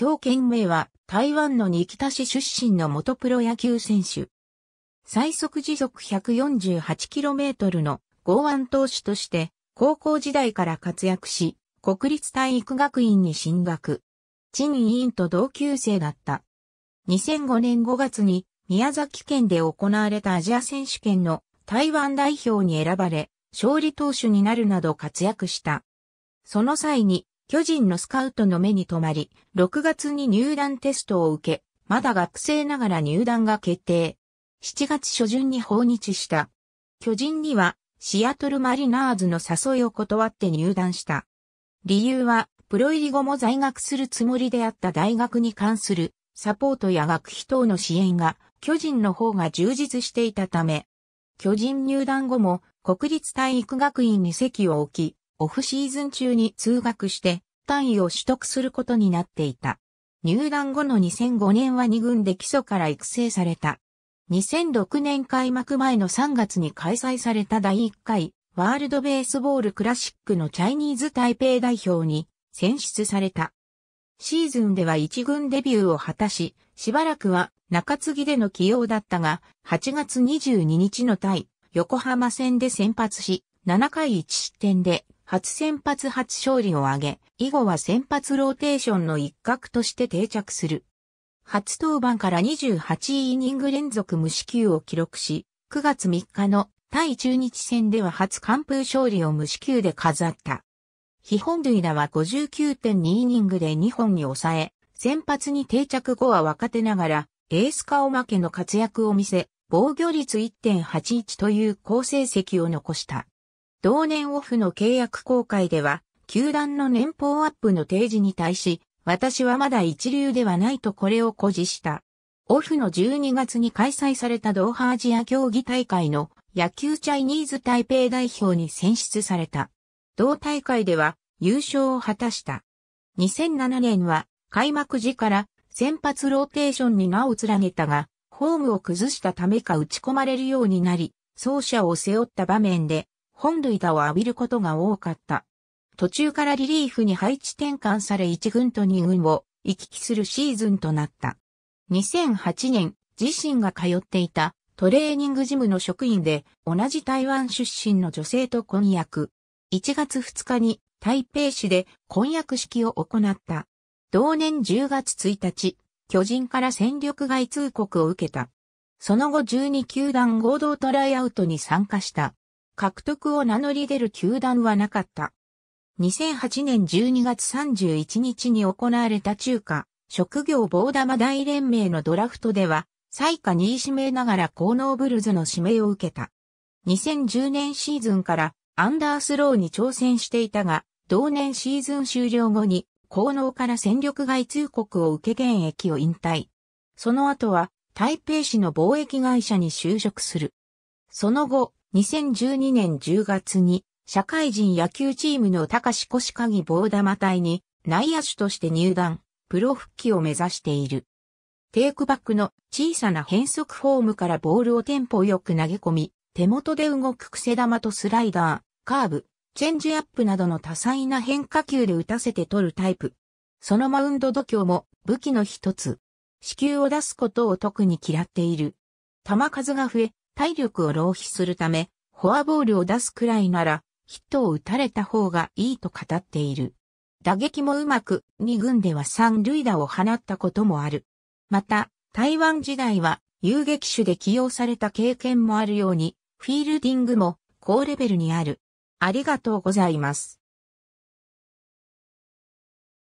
今日県名は台湾の二木田市出身の元プロ野球選手。最速時速 148km の剛腕投手として高校時代から活躍し、国立体育学院に進学。陳委員と同級生だった。2005年5月に宮崎県で行われたアジア選手権の台湾代表に選ばれ、勝利投手になるなど活躍した。その際に巨人のスカウトの目に留まり、6月に入団テストを受け、まだ学生ながら入団が決定。7月初旬に訪日した。巨人には、シアトルマリナーズの誘いを断って入団した。理由は、プロ入り後も在学するつもりであった大学に関するサポートや学費等の支援が巨人の方が充実していたため、巨人入団後も国立体育学院に席を置き、オフシーズン中に通学して単位を取得することになっていた。入団後の2005年は2軍で基礎から育成された。2006年開幕前の3月に開催された第1回ワールドベースボールクラシックのチャイニーズ台北代表に選出された。シーズンでは1軍デビューを果たし、しばらくは中継ぎでの起用だったが、8月22日の対横浜戦で先発し、7回1失点で初先発初勝利を挙げ、以後は先発ローテーションの一角として定着する。初登板から28イニング連続無四球を記録し、9月3日の対中日戦では初完封勝利を無四球で飾った。基本塁打は59.2イニングで2本に抑え、先発に定着後は若手ながら、エース顔負けの活躍を見せ、防御率1.81という好成績を残した。同年オフの契約公開では、球団の年俸アップの提示に対し、私はまだ一流ではないとこれを誇示した。オフの12月に開催されたドーハアジア競技大会の野球チャイニーズ台北代表に選出された。同大会では優勝を果たした。2007年は開幕時から先発ローテーションに名を連ねたが、ホームを崩したためか打ち込まれるようになり、走者を背負った場面で本塁打を浴びることが多かった。途中からリリーフに配置転換され1軍と2軍を行き来するシーズンとなった。2008年、自身が通っていたトレーニングジムの職員で同じ台湾出身の女性と婚約。1月2日に台北市で婚約式を行った。同年10月1日、巨人から戦力外通告を受けた。その後12球団合同トライアウトに参加した。獲得を名乗り出る球団はなかった。2008年12月31日に行われた中華、職業棒玉大連盟のドラフトでは、最下2位指名ながら高能ブルズの指名を受けた。2010年シーズンからアンダースローに挑戦していたが、同年シーズン終了後に、高能から戦力外通告を受け現役を引退。その後は、台北市の貿易会社に就職する。その後、2012年10月に社会人野球チームの高志腰鍵棒玉隊に内野手として入団、プロ復帰を目指している。テイクバックの小さな変則フォームからボールをテンポよく投げ込み、手元で動く癖玉とスライダー、カーブ、チェンジアップなどの多彩な変化球で打たせて取るタイプ。そのマウンド度胸も武器の一つ。死球を出すことを特に嫌っている。球数が増え、体力を浪費するため、フォアボールを出すくらいなら、ヒットを打たれた方がいいと語っている。打撃もうまく、2軍では3塁打を放ったこともある。また、台湾時代は遊撃手で起用された経験もあるように、フィールディングも高レベルにある。ありがとうございます。